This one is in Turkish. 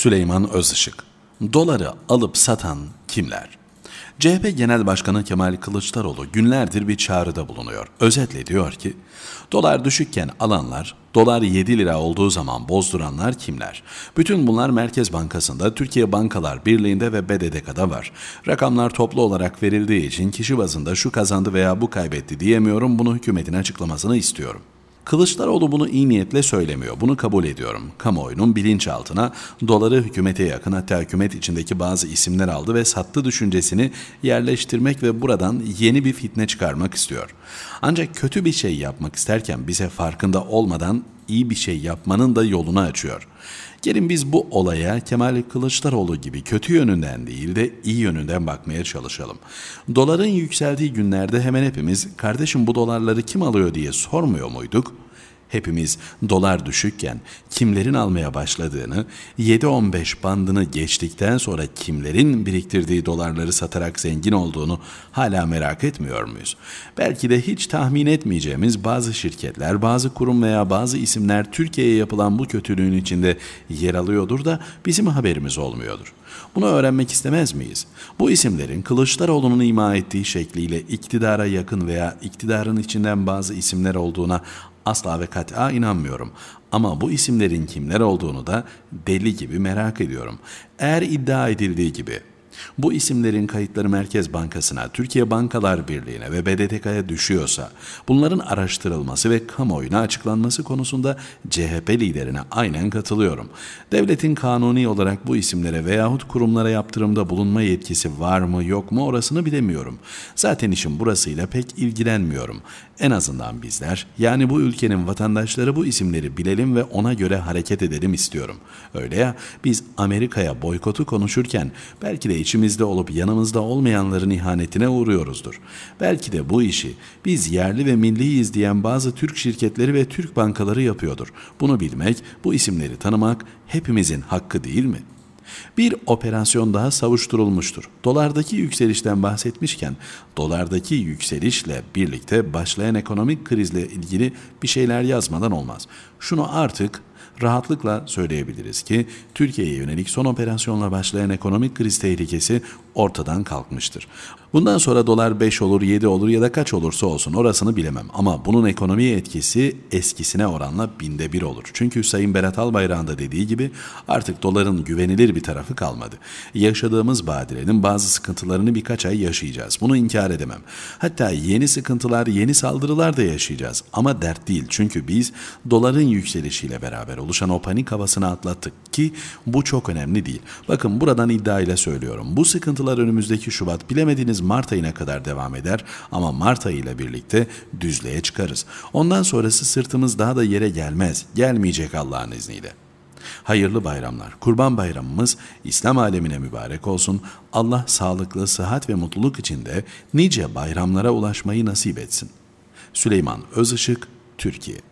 Süleyman Özışık. Doları alıp satan kimler? CHP Genel Başkanı Kemal Kılıçdaroğlu günlerdir bir çağrıda bulunuyor. Özetle diyor ki, dolar düşükken alanlar, dolar 7 lira olduğu zaman bozduranlar kimler? Bütün bunlar Merkez Bankası'nda, Türkiye Bankalar Birliği'nde ve BDDK'da var. Rakamlar toplu olarak verildiği için kişi bazında şu kazandı veya bu kaybetti diyemiyorum, bunu hükümetin açıklamasını istiyorum.'' Kılıçdaroğlu bunu iyi niyetle söylemiyor. Bunu kabul ediyorum. Kamuoyunun bilinçaltına doları hükümete yakın hatta hükümet içindeki bazı isimler aldı ve sattı düşüncesini yerleştirmek ve buradan yeni bir fitne çıkarmak istiyor. Ancak kötü bir şey yapmak isterken bize farkında olmadan iyi bir şey yapmanın da yolunu açıyor. Gelin biz bu olaya Kemal Kılıçdaroğlu gibi kötü yönünden değil de iyi yönünden bakmaya çalışalım. Doların yükseldiği günlerde hemen hepimiz kardeşim bu dolarları kim alıyor diye sormuyor muyduk? Hepimiz dolar düşükken kimlerin almaya başladığını, 7-15 bandını geçtikten sonra kimlerin biriktirdiği dolarları satarak zengin olduğunu hala merak etmiyor muyuz? Belki de hiç tahmin etmeyeceğimiz bazı şirketler, bazı kurum veya bazı isimler Türkiye'ye yapılan bu kötülüğün içinde yer alıyordur da bizim haberimiz olmuyordur. Bunu öğrenmek istemez miyiz? Bu isimlerin Kılıçdaroğlu'nun ima ettiği şekliyle iktidara yakın veya iktidarın içinden bazı isimler olduğuna asla ve kat'a inanmıyorum. Ama bu isimlerin kimler olduğunu da deli gibi merak ediyorum. Eğer iddia edildiği gibi bu isimlerin kayıtları Merkez Bankası'na, Türkiye Bankalar Birliği'ne ve BDTK'ya düşüyorsa bunların araştırılması ve kamuoyuna açıklanması konusunda CHP liderine aynen katılıyorum. Devletin kanuni olarak bu isimlere veyahut kurumlara yaptırımda bulunma yetkisi var mı yok mu orasını bilemiyorum. Zaten işim burasıyla pek ilgilenmiyorum. En azından bizler yani bu ülkenin vatandaşları bu isimleri bilelim ve ona göre hareket edelim istiyorum. Öyle ya biz Amerika'ya boykotu konuşurken belki de içimizde olup yanımızda olmayanların ihanetine uğruyoruzdur. Belki de bu işi biz yerli ve milliyiz diyen bazı Türk şirketleri ve Türk bankaları yapıyordur. Bunu bilmek, bu isimleri tanımak hepimizin hakkı değil mi?'' Bir operasyon daha savuşturulmuştur. Dolardaki yükselişten bahsetmişken, dolardaki yükselişle birlikte başlayan ekonomik krizle ilgili bir şeyler yazmadan olmaz. Şunu artık Rahatlıkla söyleyebiliriz ki Türkiye'ye yönelik son operasyonla başlayan ekonomik kriz tehlikesi ortadan kalkmıştır. Bundan sonra dolar 5 olur, 7 olur ya da kaç olursa olsun orasını bilemem ama bunun ekonomiye etkisi eskisine oranla binde bir olur. Çünkü Sayın Berat Albayrak'ın da dediği gibi artık doların güvenilir bir tarafı kalmadı. Yaşadığımız badirenin bazı sıkıntılarını birkaç ay yaşayacağız. Bunu inkar edemem. Hatta yeni sıkıntılar, yeni saldırılar da yaşayacağız. Ama dert değil çünkü biz doların yükselişiyle beraber olur oluşan o panik havasını atlattık ki bu çok önemli değil. Bakın buradan iddia ile söylüyorum. Bu sıkıntılar önümüzdeki Şubat bilemediğiniz Mart ayına kadar devam eder ama Mart ayıyla birlikte düzlüğe çıkarız. Ondan sonrası sırtımız daha da yere gelmez. Gelmeyecek Allah'ın izniyle. Hayırlı bayramlar. Kurban bayramımız İslam alemine mübarek olsun. Allah sağlıklı, sıhhat ve mutluluk içinde nice bayramlara ulaşmayı nasip etsin. Süleyman Özışık, Türkiye